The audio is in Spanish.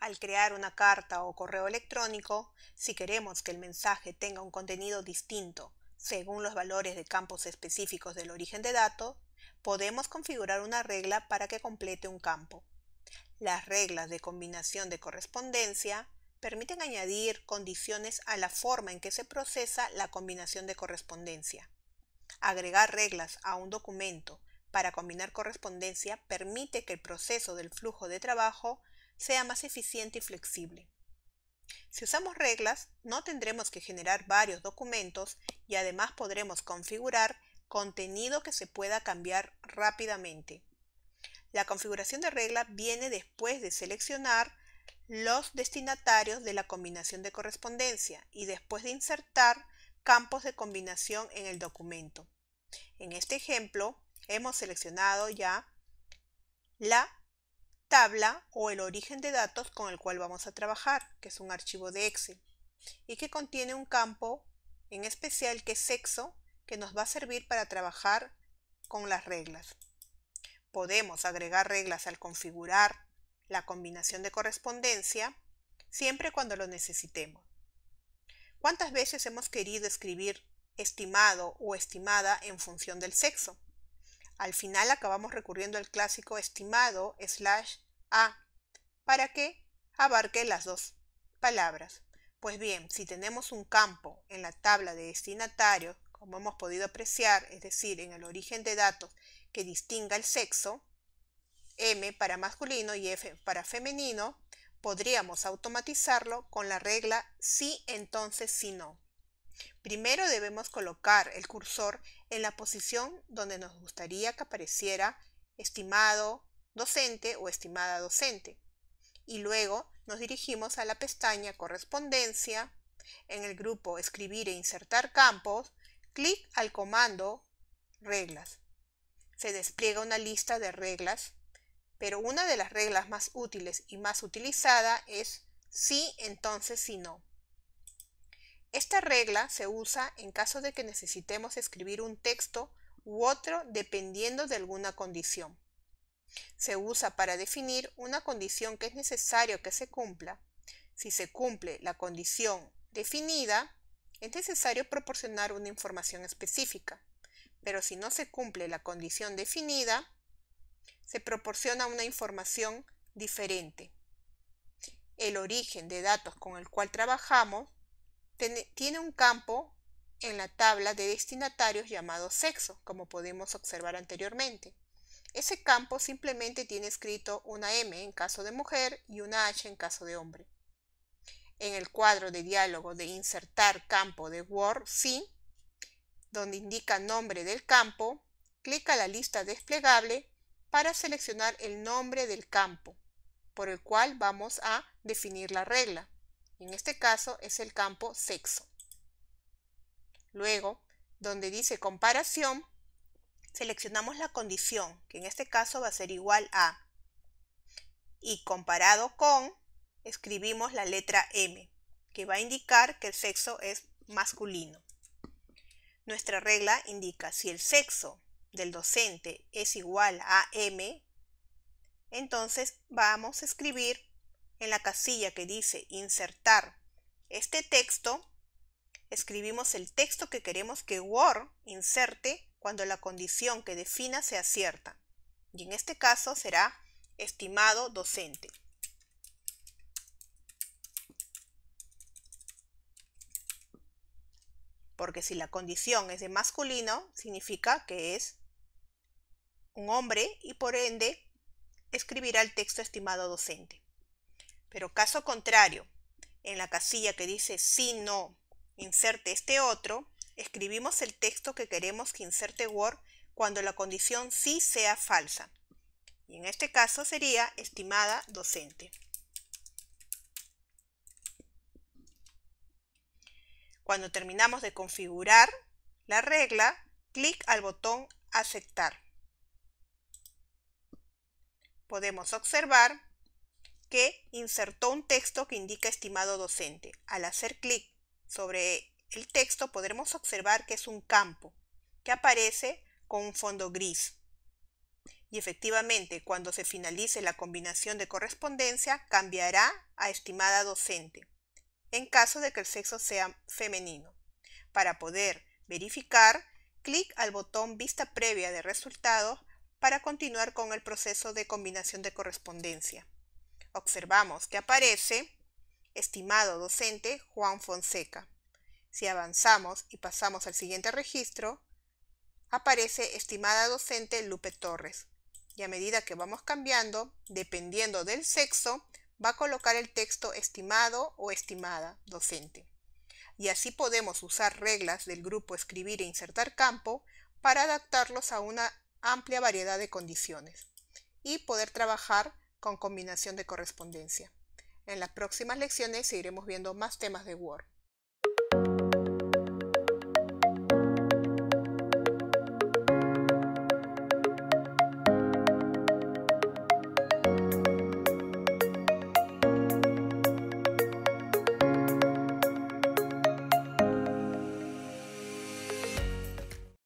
Al crear una carta o correo electrónico, si queremos que el mensaje tenga un contenido distinto según los valores de campos específicos del origen de dato, podemos configurar una regla para que complete un campo. Las reglas de combinación de correspondencia permiten añadir condiciones a la forma en que se procesa la combinación de correspondencia. Agregar reglas a un documento para combinar correspondencia permite que el proceso del flujo de trabajo sea más eficiente y flexible. Si usamos reglas, no tendremos que generar varios documentos y además podremos configurar contenido que se pueda cambiar rápidamente. La configuración de regla viene después de seleccionar los destinatarios de la combinación de correspondencia y después de insertar campos de combinación en el documento. En este ejemplo, hemos seleccionado ya la tabla o el origen de datos con el cual vamos a trabajar, que es un archivo de Excel, y que contiene un campo en especial que es sexo, que nos va a servir para trabajar con las reglas. Podemos agregar reglas al configurar la combinación de correspondencia, siempre cuando lo necesitemos. ¿Cuántas veces hemos querido escribir estimado o estimada en función del sexo? Al final acabamos recurriendo al clásico estimado slash a para que abarque las dos palabras. Pues bien, si tenemos un campo en la tabla de destinatarios, como hemos podido apreciar, es decir, en el origen de datos que distinga el sexo, M para masculino y F para femenino, podríamos automatizarlo con la regla sí, entonces, si no. Primero debemos colocar el cursor en la posición donde nos gustaría que apareciera estimado docente o estimada docente. Y luego nos dirigimos a la pestaña correspondencia, en el grupo escribir e insertar campos, clic al comando reglas. Se despliega una lista de reglas, pero una de las reglas más útiles y más utilizada es sí, entonces, si no. Esta regla se usa en caso de que necesitemos escribir un texto u otro dependiendo de alguna condición. Se usa para definir una condición que es necesario que se cumpla. Si se cumple la condición definida, es necesario proporcionar una información específica, pero si no se cumple la condición definida, se proporciona una información diferente. El origen de datos con el cual trabajamos tiene un campo en la tabla de destinatarios llamado sexo, como podemos observar anteriormente. Ese campo simplemente tiene escrito una M en caso de mujer y una H en caso de hombre. En el cuadro de diálogo de insertar campo de Word sí, donde indica nombre del campo, clica la lista desplegable para seleccionar el nombre del campo, por el cual vamos a definir la regla. En este caso es el campo sexo. Luego, donde dice comparación, seleccionamos la condición, que en este caso va a ser igual a. Y comparado con, escribimos la letra M, que va a indicar que el sexo es masculino. Nuestra regla indica si el sexo del docente es igual a M, entonces vamos a escribir en la casilla que dice insertar este texto, escribimos el texto que queremos que Word inserte cuando la condición que defina sea cierta. Y en este caso será estimado docente. Porque si la condición es de masculino, significa que es un hombre y por ende escribirá el texto estimado docente. Pero caso contrario, en la casilla que dice sí, no, inserte este otro, escribimos el texto que queremos que inserte Word cuando la condición sí sea falsa. Y en este caso sería estimada docente. Cuando terminamos de configurar la regla, clic al botón aceptar. Podemos observar que insertó un texto que indica estimado docente. Al hacer clic sobre el texto podremos observar que es un campo que aparece con un fondo gris. Y efectivamente, cuando se finalice la combinación de correspondencia, cambiará a estimada docente, en caso de que el sexo sea femenino. Para poder verificar, clic al botón Vista previa de resultados para continuar con el proceso de combinación de correspondencia observamos que aparece estimado docente Juan Fonseca. Si avanzamos y pasamos al siguiente registro, aparece estimada docente Lupe Torres. Y a medida que vamos cambiando, dependiendo del sexo, va a colocar el texto estimado o estimada docente. Y así podemos usar reglas del grupo escribir e insertar campo para adaptarlos a una amplia variedad de condiciones y poder trabajar con combinación de correspondencia. En las próximas lecciones seguiremos viendo más temas de Word.